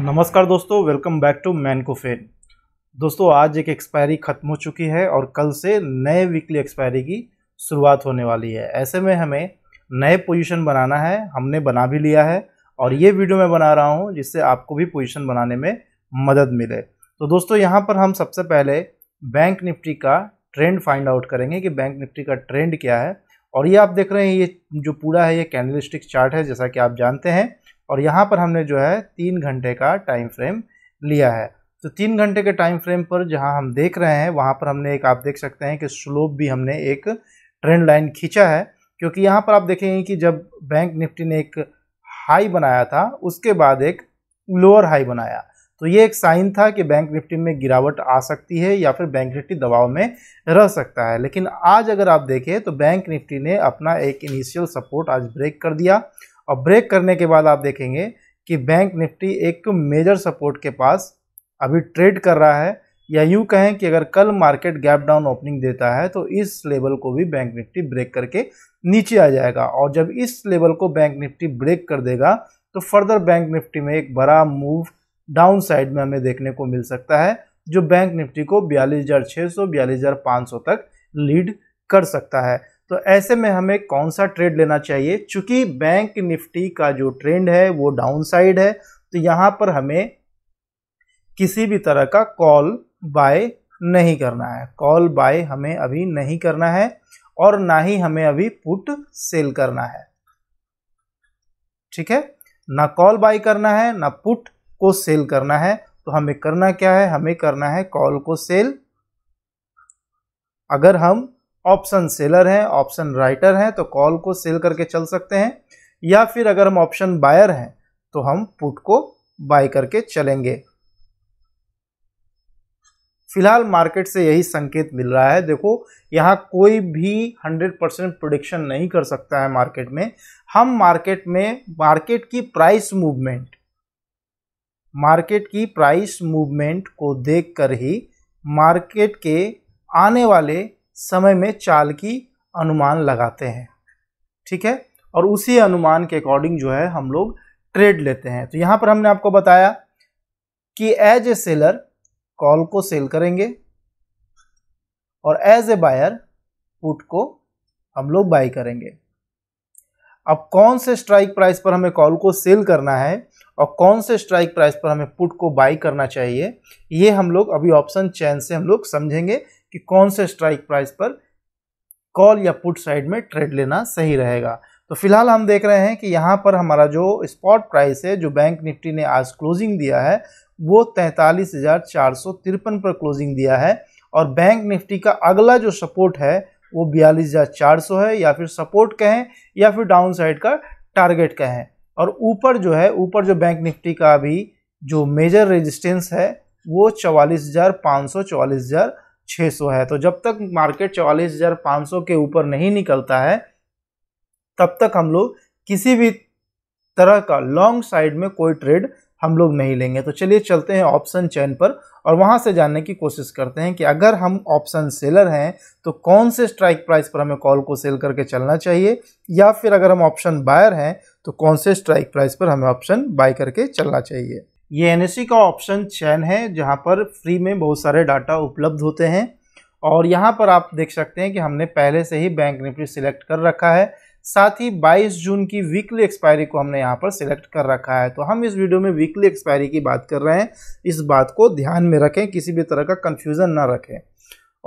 नमस्कार दोस्तों welcome back to man को फेन दोस्तों आज एक एक्सपायरी ख़त्म हो चुकी है और कल से नए वीकली एक्सपायरी की शुरुआत होने वाली है ऐसे में हमें नए पोजीशन बनाना है हमने बना भी लिया है और ये वीडियो मैं बना रहा हूँ जिससे आपको भी पोजीशन बनाने में मदद मिले तो दोस्तों यहाँ पर हम सबसे पहले बैंक निफ्टी का ट्रेंड फाइंड आउट करेंगे कि बैंक निफ्टी का ट्रेंड क्या है और ये आप देख रहे हैं ये जो पूरा है ये कैंडलिस्टिक चार्ट है जैसा कि आप जानते हैं और यहाँ पर हमने जो है तीन घंटे का टाइम फ्रेम लिया है तो तीन घंटे के टाइम फ्रेम पर जहाँ हम देख रहे हैं वहाँ पर हमने एक आप देख सकते हैं कि स्लोप भी हमने एक ट्रेंड लाइन खींचा है क्योंकि यहाँ पर आप देखेंगे कि जब बैंक निफ्टी ने एक हाई बनाया था उसके बाद एक लोअर हाई बनाया तो ये एक साइन था कि बैंक निफ्टी में गिरावट आ सकती है या फिर बैंक निफ्टी दबाव में रह सकता है लेकिन आज अगर आप देखें तो बैंक निफ्टी ने अपना एक इनिशियल सपोर्ट आज ब्रेक कर दिया और ब्रेक करने के बाद आप देखेंगे कि बैंक निफ्टी एक मेजर सपोर्ट के पास अभी ट्रेड कर रहा है या यूँ कहें कि अगर कल मार्केट गैप डाउन ओपनिंग देता है तो इस लेवल को भी बैंक निफ्टी ब्रेक करके नीचे आ जाएगा और जब इस लेवल को बैंक निफ्टी ब्रेक कर देगा तो फर्दर बैंक निफ्टी में एक बड़ा मूव डाउन साइड में हमें देखने को मिल सकता है जो बैंक निफ्टी को बयालीस हज़ार सौ बयालीस हज़ार सौ तक लीड कर सकता है तो ऐसे में हमें कौन सा ट्रेड लेना चाहिए चूँकि बैंक निफ्टी का जो ट्रेंड है वो डाउन साइड है तो यहाँ पर हमें किसी भी तरह का कॉल बाय नहीं करना है कॉल बाय हमें अभी नहीं करना है और ना ही हमें अभी पुट सेल करना है ठीक है ना कॉल बाय करना है ना पुट को सेल करना है तो हमें करना क्या है हमें करना है कॉल को सेल अगर हम ऑप्शन सेलर हैं ऑप्शन राइटर हैं तो कॉल को सेल करके चल सकते हैं या फिर अगर हम ऑप्शन बायर हैं तो हम पुट को बाय करके चलेंगे फिलहाल मार्केट से यही संकेत मिल रहा है देखो यहाँ कोई भी 100 परसेंट प्रोडिक्शन नहीं कर सकता है मार्केट में हम मार्केट में मार्केट की प्राइस मूवमेंट मार्केट की प्राइस मूवमेंट को देखकर ही मार्केट के आने वाले समय में चाल की अनुमान लगाते हैं ठीक है और उसी अनुमान के अकॉर्डिंग जो है हम लोग ट्रेड लेते हैं तो यहाँ पर हमने आपको बताया कि एज ए सेलर कॉल को सेल करेंगे और एज ए बायर पुट को हम लोग बाई करेंगे अब कौन से स्ट्राइक प्राइस पर हमें कॉल को सेल करना है और कौन से स्ट्राइक प्राइस पर हमें पुट को बाई करना चाहिए ये हम लोग अभी ऑप्शन चैन से हम लोग समझेंगे कि कौन से स्ट्राइक प्राइस पर कॉल या पुट साइड में ट्रेड लेना सही रहेगा तो फिलहाल हम देख रहे हैं कि यहाँ पर हमारा जो स्पॉट प्राइस है जो बैंक निफ्टी ने आज क्लोजिंग दिया है वो तैंतालीस पर क्लोजिंग दिया है और बैंक निफ्टी का अगला जो सपोर्ट है वो बयालीस हज़ार चार सौ है या फिर सपोर्ट कहें या फिर डाउन साइड का टारगेट कहें और ऊपर जो है ऊपर जो बैंक निफ्टी का भी जो मेजर रेजिस्टेंस है वो चवालीस हज़ार पाँच सौ चवालीस हज़ार छः सौ है तो जब तक मार्केट चवालीस हज़ार पाँच सौ के ऊपर नहीं निकलता है तब तक हम लोग किसी भी तरह का लॉन्ग साइड में कोई ट्रेड हम लोग नहीं लेंगे तो चलिए चलते हैं ऑप्शन चैन पर और वहाँ से जानने की कोशिश करते हैं कि अगर हम ऑप्शन सेलर हैं तो कौन से स्ट्राइक प्राइस पर हमें कॉल को सेल करके चलना चाहिए या फिर अगर हम ऑप्शन बायर हैं तो कौन से स्ट्राइक प्राइस पर हमें ऑप्शन बाय करके चलना चाहिए ये एन e का ऑप्शन चैन है जहाँ पर फ्री में बहुत सारे डाटा उपलब्ध होते हैं और यहाँ पर आप देख सकते हैं कि हमने पहले से ही बैंक निफ्टी सिलेक्ट कर रखा है साथ ही 22 जून की वीकली एक्सपायरी को हमने यहाँ पर सिलेक्ट कर रखा है तो हम इस वीडियो में वीकली एक्सपायरी की बात कर रहे हैं इस बात को ध्यान में रखें किसी भी तरह का कन्फ्यूज़न ना रखें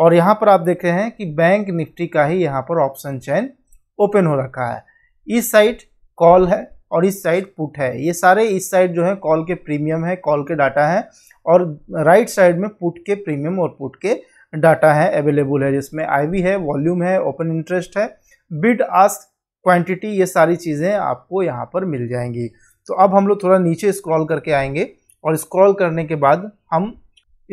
और यहाँ पर आप देख रहे हैं कि बैंक निफ्टी का ही यहाँ पर ऑप्शन चैन ओपन हो रखा है इस साइड कॉल है और इस साइड पुट है ये सारे इस साइड जो है कॉल के प्रीमियम है कॉल के डाटा है और राइट साइड में पुट के प्रीमियम और पुट के डाटा है अवेलेबल है जिसमें आईवी है वॉल्यूम है ओपन इंटरेस्ट है बिड आस्क क्वांटिटी ये सारी चीज़ें आपको यहाँ पर मिल जाएंगी तो अब हम लोग थोड़ा नीचे स्क्रॉल करके आएंगे और स्क्रॉल करने के बाद हम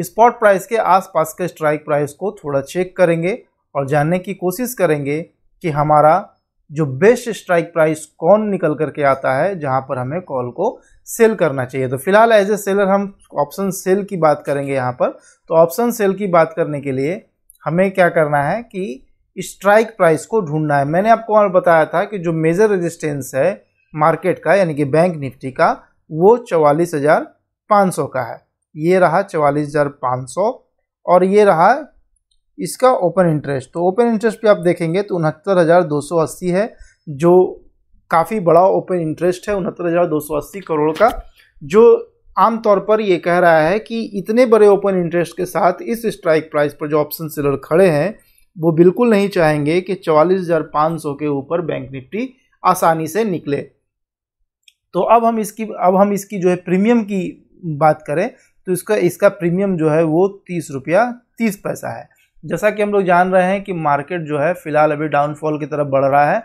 स्पॉट प्राइस के आसपास के स्ट्राइक प्राइस को थोड़ा चेक करेंगे और जानने की कोशिश करेंगे कि हमारा जो बेस्ट स्ट्राइक प्राइस कौन निकल करके आता है जहाँ पर हमें कॉल को सेल करना चाहिए तो फिलहाल एज ए सेलर हम ऑप्शन सेल की बात करेंगे यहाँ पर तो ऑप्शन सेल की बात करने के लिए हमें क्या करना है कि स्ट्राइक प्राइस को ढूंढना है मैंने आपको और बताया था कि जो मेजर रेजिस्टेंस है मार्केट का यानी कि बैंक निफ्टी का वो चवालीस हज़ार पाँच सौ का है ये रहा चवालीस हज़ार पाँच सौ और ये रहा इसका ओपन इंटरेस्ट तो ओपन इंटरेस्ट पे आप देखेंगे तो उनहत्तर हज़ार दो सौ अस्सी है जो काफ़ी बड़ा ओपन इंटरेस्ट है उनहत्तर हज़ार दो सौ अस्सी करोड़ का जो आमतौर पर ये कह रहा है कि इतने बड़े ओपन इंटरेस्ट के साथ इस स्ट्राइक प्राइस पर जो ऑप्शन सेलर खड़े हैं वो बिल्कुल नहीं चाहेंगे कि चौवालीस के ऊपर बैंक निफ्टी आसानी से निकले तो अब हम इसकी अब हम इसकी जो है प्रीमियम की बात करें तो इसका इसका प्रीमियम जो है वो तीस रुपया तीस पैसा है जैसा कि हम लोग जान रहे हैं कि मार्केट जो है फिलहाल अभी डाउनफॉल की तरफ बढ़ रहा है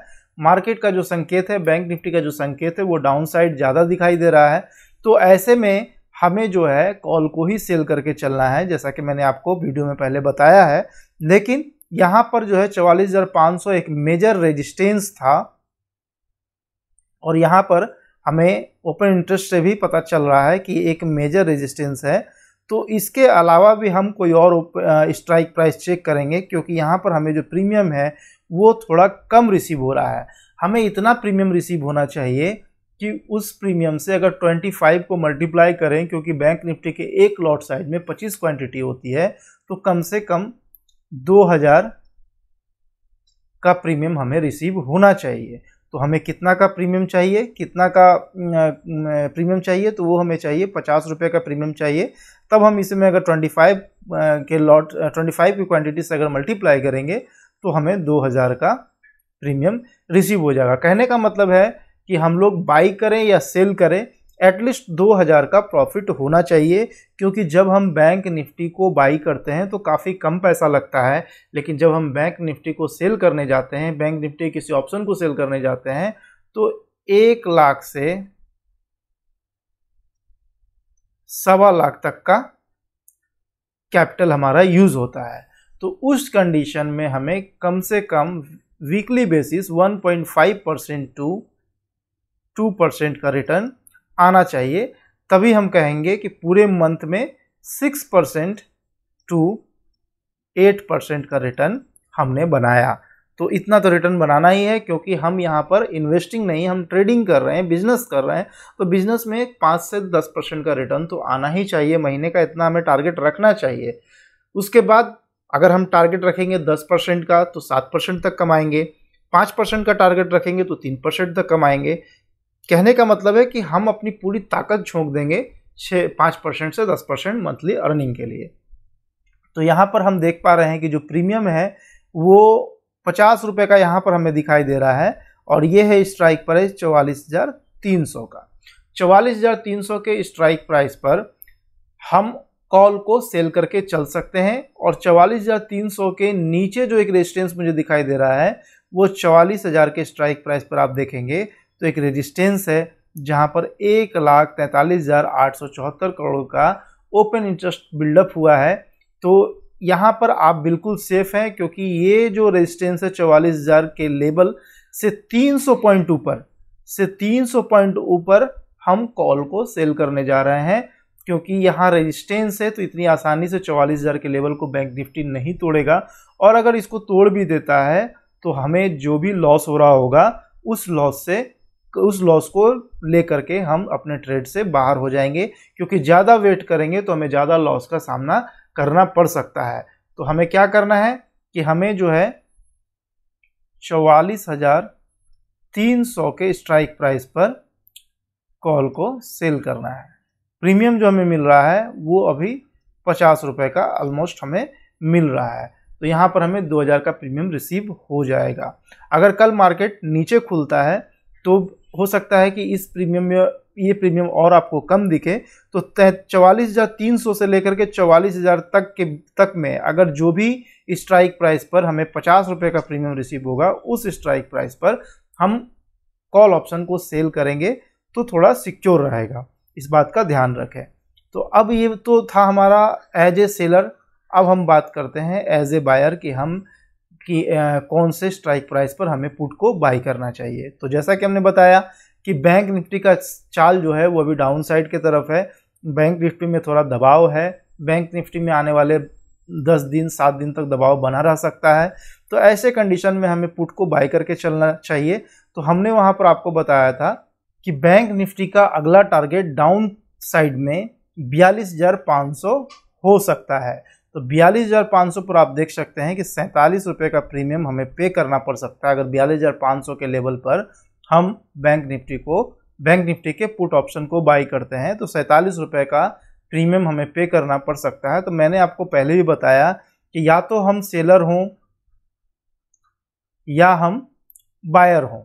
मार्केट का जो संकेत है बैंक निफ्टी का जो संकेत है वो डाउन साइड ज़्यादा दिखाई दे रहा है तो ऐसे में हमें जो है कॉल को ही सेल करके चलना है जैसा कि मैंने आपको वीडियो में पहले बताया है लेकिन यहाँ पर जो है चवालीस हज़ार पाँच सौ एक मेजर रेजिस्टेंस था और यहाँ पर हमें ओपन इंटरेस्ट से भी पता चल रहा है कि एक मेजर रेजिस्टेंस है तो इसके अलावा भी हम कोई और स्ट्राइक प्राइस चेक करेंगे क्योंकि यहाँ पर हमें जो प्रीमियम है वो थोड़ा कम रिसीव हो रहा है हमें इतना प्रीमियम रिसीव होना चाहिए कि उस प्रीमियम से अगर 25 को मल्टीप्लाई करें क्योंकि बैंक निफ्टी के एक लॉट साइज में 25 क्वांटिटी होती है तो कम से कम दो हज़ार का प्रीमियम हमें रिसीव होना चाहिए तो हमें कितना का प्रीमियम चाहिए कितना का प्रीमियम चाहिए तो वो हमें चाहिए पचास रुपये का प्रीमियम चाहिए तब हम इसमें अगर ट्वेंटी फाइव के लॉट ट्वेंटी फाइव की क्वांटिटी से अगर मल्टीप्लाई करेंगे तो हमें दो हज़ार का प्रीमियम रिसीव हो जाएगा कहने का मतलब है कि हम लोग बाई करें या सेल करें एटलीस्ट दो हज़ार का प्रॉफिट होना चाहिए क्योंकि जब हम बैंक निफ्टी को बाई करते हैं तो काफ़ी कम पैसा लगता है लेकिन जब हम बैंक निफ्टी को सेल करने जाते हैं बैंक निफ्टी किसी ऑप्शन को सेल करने जाते हैं तो एक लाख से सवा लाख तक का कैपिटल हमारा यूज़ होता है तो उस कंडीशन में हमें कम से कम weekly basis 1.5 percent to 2 percent का रिटर्न आना चाहिए तभी हम कहेंगे कि पूरे मंथ में six percent to eight percent का रिटर्न हमने बनाया तो इतना तो रिटर्न बनाना ही है क्योंकि हम यहाँ पर इन्वेस्टिंग नहीं हम ट्रेडिंग कर रहे हैं बिजनेस कर रहे हैं तो बिजनेस में पाँच से दस परसेंट का रिटर्न तो आना ही चाहिए महीने का इतना हमें टारगेट रखना चाहिए उसके बाद अगर हम टारगेट रखेंगे दस परसेंट का तो सात परसेंट तक कमाएंगे पाँच परसेंट का टारगेट रखेंगे तो तीन परसेंट तक कमाएंगे कहने का मतलब है कि हम अपनी पूरी ताकत झोंक देंगे छः पाँच परसेंट से दस परसेंट मंथली अर्निंग के लिए तो यहाँ पर हम देख पा रहे हैं कि जो प्रीमियम है वो पचास रुपये का यहाँ पर हमें दिखाई दे रहा है और ये है स्ट्राइक प्राइस चौवालीस हज़ार तीन सौ का चौवालीस हज़ार तीन सौ के स्ट्राइक प्राइस पर हम कॉल को सेल करके चल सकते हैं और चवालीस हज़ार तीन सौ के नीचे जो एक रेजिस्टेंस मुझे दिखाई दे रहा है वो चवालीस हज़ार के स्ट्राइक प्राइस पर आप देखेंगे तो एक रेजिस्टेंस है जहां पर एक लाख तैंतालीस हज़ार आठ सौ चौहत्तर करोड़ का ओपन इंटरेस्ट बिल्डअप हुआ है तो यहाँ पर आप बिल्कुल सेफ हैं क्योंकि ये जो रेजिस्टेंस है चवालीस हज़ार के लेवल से तीन सौ पॉइंट ऊपर से तीन सौ पॉइंट ऊपर हम कॉल को सेल करने जा रहे हैं क्योंकि यहाँ रेजिस्टेंस है तो इतनी आसानी से चवालीस हज़ार के लेवल को बैंक निफ्टी नहीं तोड़ेगा और अगर इसको तोड़ भी देता है तो हमें जो भी लॉस हो रहा होगा उस लॉस से उस लॉस को ले करके हम अपने ट्रेड से बाहर हो जाएंगे क्योंकि ज़्यादा वेट करेंगे तो हमें ज़्यादा लॉस का सामना करना पड़ सकता है तो हमें क्या करना है कि हमें जो है चवालीस हज़ार तीन सौ के स्ट्राइक प्राइस पर कॉल को सेल करना है प्रीमियम जो हमें मिल रहा है वो अभी पचास रुपये का ऑलमोस्ट हमें मिल रहा है तो यहाँ पर हमें दो हज़ार का प्रीमियम रिसीव हो जाएगा अगर कल मार्केट नीचे खुलता है तो हो सकता है कि इस प्रीमियम में ये प्रीमियम और आपको कम दिखे तो चवालीस हज़ार तीन सौ से लेकर के चवालीस हज़ार तक के तक में अगर जो भी स्ट्राइक प्राइस पर हमें पचास रुपये का प्रीमियम रिसीव होगा उस स्ट्राइक प्राइस पर हम कॉल ऑप्शन को सेल करेंगे तो थोड़ा सिक्योर रहेगा इस बात का ध्यान रखें तो अब ये तो था हमारा एज ए सेलर अब हम बात करते हैं एज ए बायर कि हम कि कौन से स्ट्राइक प्राइस पर हमें पुट को बाई करना चाहिए तो जैसा कि हमने बताया कि बैंक निफ्टी का चाल जो है वो अभी डाउन साइड की तरफ है बैंक निफ्टी में थोड़ा दबाव है बैंक निफ्टी में आने वाले दस दिन सात दिन तक दबाव बना रह सकता है तो ऐसे कंडीशन में हमें पुट को बाई करके चलना चाहिए तो हमने वहाँ पर आपको बताया था कि बैंक निफ्टी का अगला टारगेट डाउन साइड में बयालीस हो सकता है तो बयालीस हज़ार पाँच सौ पर आप देख सकते हैं कि सैंतालीस रुपये का प्रीमियम हमें पे करना पड़ सकता है अगर बयालीस हज़ार पाँच सौ के लेवल पर हम बैंक निफ्टी को बैंक निफ्टी के पुट ऑप्शन को बाई करते हैं तो सैंतालीस रुपये का प्रीमियम हमें पे करना पड़ सकता है तो मैंने आपको पहले भी बताया कि या तो हम सेलर हों या हम बायर हों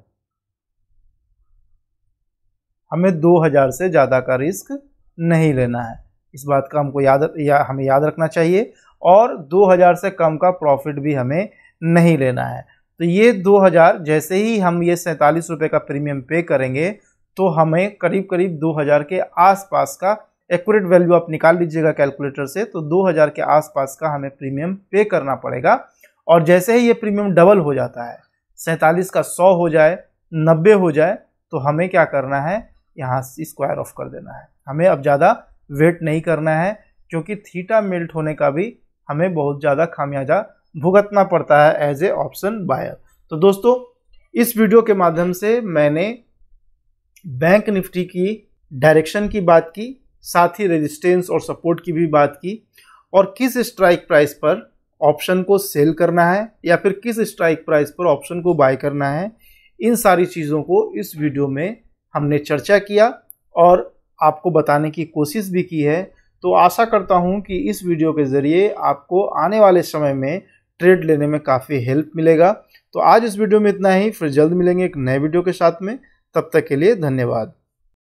हमें 2000 से ज़्यादा का रिस्क नहीं लेना है इस बात का हमको याद या हमें याद रखना चाहिए और 2000 से कम का प्रॉफिट भी हमें नहीं लेना है तो ये 2000 जैसे ही हम ये सैंतालीस रुपये का प्रीमियम पे करेंगे तो हमें करीब करीब 2000 के आसपास का एक्यूरेट वैल्यू आप निकाल लीजिएगा कैलकुलेटर से तो 2000 के आसपास का हमें प्रीमियम पे करना पड़ेगा और जैसे ही ये प्रीमियम डबल हो जाता है सैंतालीस का सौ हो जाए नब्बे हो जाए तो हमें क्या करना है यहाँ स्क्वायर ऑफ कर देना है हमें अब ज़्यादा वेट नहीं करना है क्योंकि थीटा मेल्ट होने का भी हमें बहुत ज़्यादा खामियाजा भुगतना पड़ता है एज ए ऑप्शन बायर तो दोस्तों इस वीडियो के माध्यम से मैंने बैंक निफ्टी की डायरेक्शन की बात की साथ ही रेजिस्टेंस और सपोर्ट की भी बात की और किस स्ट्राइक प्राइस पर ऑप्शन को सेल करना है या फिर किस स्ट्राइक प्राइस पर ऑप्शन को बाय करना है इन सारी चीज़ों को इस वीडियो में हमने चर्चा किया और आपको बताने की कोशिश भी की है तो आशा करता हूं कि इस वीडियो के ज़रिए आपको आने वाले समय में ट्रेड लेने में काफ़ी हेल्प मिलेगा तो आज इस वीडियो में इतना ही फिर जल्द मिलेंगे एक नए वीडियो के साथ में तब तक के लिए धन्यवाद